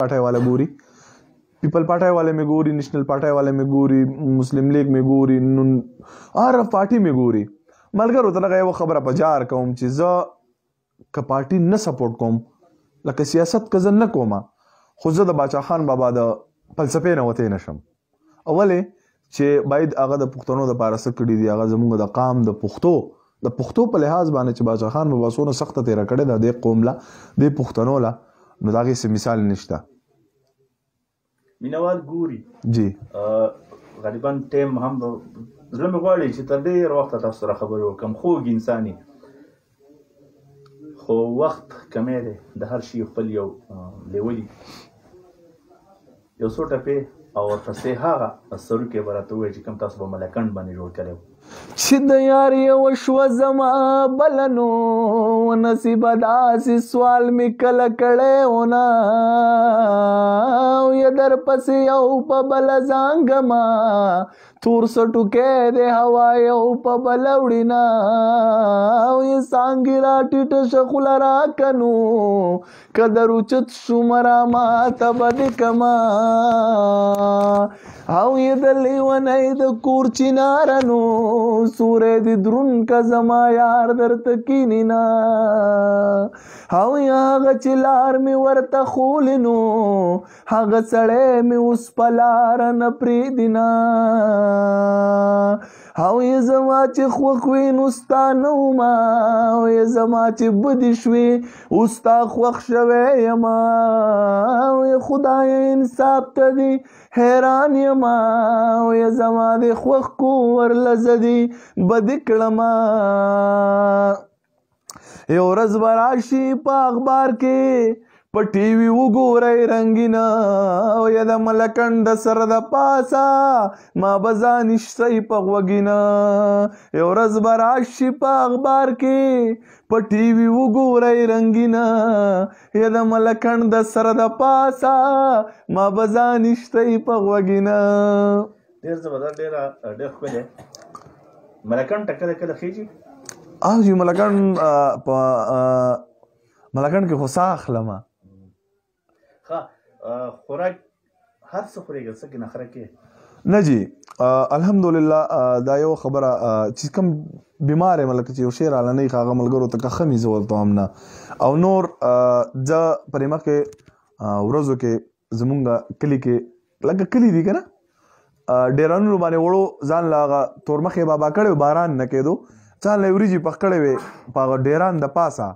पाठाए वाला गोरी पीपल पाठाए वाले में गोरी नेशनल पाठाए वाले में गोरी मुस्लिम लीग में गोरी नून आरफ पार्टी में गोरी ملګرو ته لږه یو خبره په جار کوم چې زه ک پارټي نه سپورټ کوم لکه سیاست که زه نه کوم خو زه د باچا خان بابا د فلسفې نه وته نشم اوله چې باید هغه د پښتنو د پارس کړي دی هغه زموږ د قام د پښتو د پښتو په لحاظ باندې چې باچا خان بابا سونه سخته تیر کړي د قوم لا د پښتنو لا نو دا غي مثال نشته مینوال ګوري جی غالبا ټیم هم زړه مې غواړي چې تر ډېر وخت تاسو سره خبرې وکم خوږ انساني خو وخت کمی دی د هر شي خپل یو لیولي یو څو ټپې او ورپسې هغه سرو کې برات وې چې کوم تاسو به ملکند باندې جوړ کړو چې د یار یو شو زما بلنو نصیب داس سوال می کله کړه ونا ډر پسې او په بل زانګما تور سټو کې د هوا یو په بل وړینا او یې سانګی را ټټ شخل را کنو کدر اوچت سمرا ما تبد کما او یې د لیونې د کور چینارانو سورې د درون کا زما یار درته کینینا او یا غچلار می ورته خولینو هغه سړې می اوس پلار نه پری دینا او یې زما چې خوخ وینو ستانو ما زما چې بدې شوې اوس تا خوښ شوی یم خدای انصاف ته دی حیران یم وایه زما د خوښ کو ورله زه دي بدې کړم یو ورځ به راشي په اخبار کې په ټي وي وګورئ رنگینا او یا د ملکند سر د پاسا ما بزان شي په وګینا یو ورځ براشي په اخبار کې په ټي وي وګورئ رنگینا یا د ملکند سر د پاسا ما بزان شي په وګینا ډیر زبردست ډیر ډیر ښکلی ملکند ټکله کله خېږي اه جی ملکند په ملکند کې خو ساخ لمه ښه خوراک هر څه خوريږي څه کې نخره کې نه جی الحمدلله دا یو خبره چې کوم بیمارې ملک چې یو شیر اله نه ښاغه ملګرو ته خمي زولته هم نه او نور د پرمخ کې ورځو کې زمونږ کلی کې لکه کلی دی کنه ډیرانو باندې وړو ځان لاغه تورمخې بابا کړو باران نه کېدو ځان لوريږي پخکړې وي په ډیران د پاسه